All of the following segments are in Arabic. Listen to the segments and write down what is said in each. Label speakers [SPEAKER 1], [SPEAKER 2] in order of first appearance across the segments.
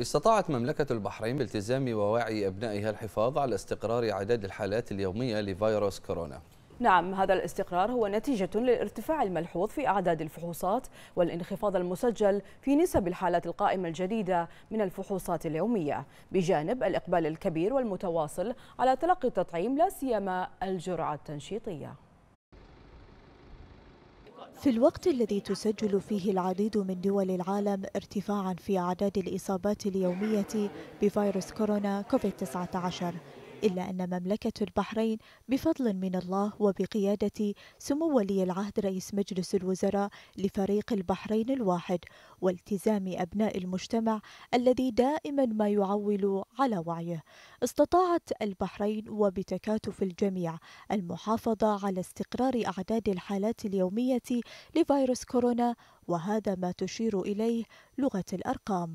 [SPEAKER 1] استطاعت مملكة البحرين بالتزام ووعي أبنائها الحفاظ على استقرار عدد الحالات اليومية لفيروس كورونا
[SPEAKER 2] نعم هذا الاستقرار هو نتيجة للارتفاع الملحوظ في أعداد الفحوصات والانخفاض المسجل في نسب الحالات القائمة الجديدة من الفحوصات اليومية بجانب الإقبال الكبير والمتواصل على تلقي التطعيم لا سيما الجرعة التنشيطية في
[SPEAKER 1] الوقت الذي تسجل فيه العديد من دول العالم ارتفاعا في أعداد الإصابات اليومية بفيروس كورونا كوفيد-19 إلا أن مملكة البحرين بفضل من الله وبقيادة سمو ولي العهد رئيس مجلس الوزراء لفريق البحرين الواحد والتزام أبناء المجتمع الذي دائما ما يعول على وعيه استطاعت البحرين وبتكاتف الجميع المحافظة على استقرار أعداد الحالات اليومية لفيروس كورونا وهذا ما تشير إليه لغة الأرقام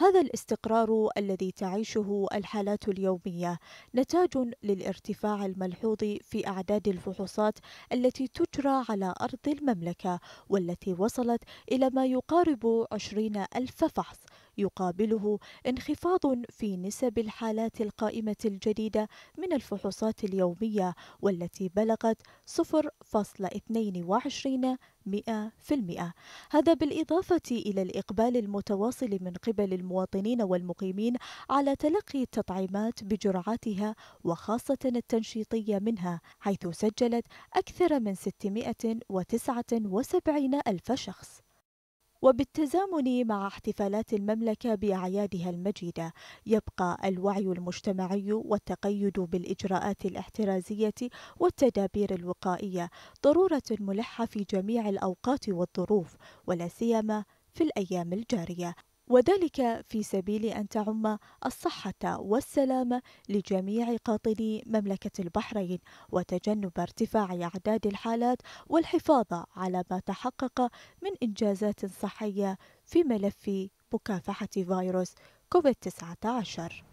[SPEAKER 1] هذا الاستقرار الذي تعيشه الحالات اليومية نتاج للارتفاع الملحوظ في أعداد الفحوصات التي تجرى على أرض المملكة والتي وصلت إلى ما يقارب 20 ألف فحص يقابله انخفاض في نسب الحالات القائمة الجديدة من الفحوصات اليومية والتي بلغت 0.22 هذا بالإضافة إلى الإقبال المتواصل من قبل المواطنين والمقيمين على تلقي التطعيمات بجرعاتها وخاصة التنشيطية منها حيث سجلت أكثر من 679 ألف شخص وبالتزامن مع احتفالات المملكة بأعيادها المجيدة يبقى الوعي المجتمعي والتقيد بالإجراءات الاحترازية والتدابير الوقائية ضرورة ملحة في جميع الأوقات والظروف ولا سيما في الأيام الجارية وذلك في سبيل أن تعم الصحة والسلامة لجميع قاطني مملكة البحرين وتجنب ارتفاع أعداد الحالات والحفاظ على ما تحقق من إنجازات صحية في ملف مكافحة فيروس
[SPEAKER 2] كوفيد 19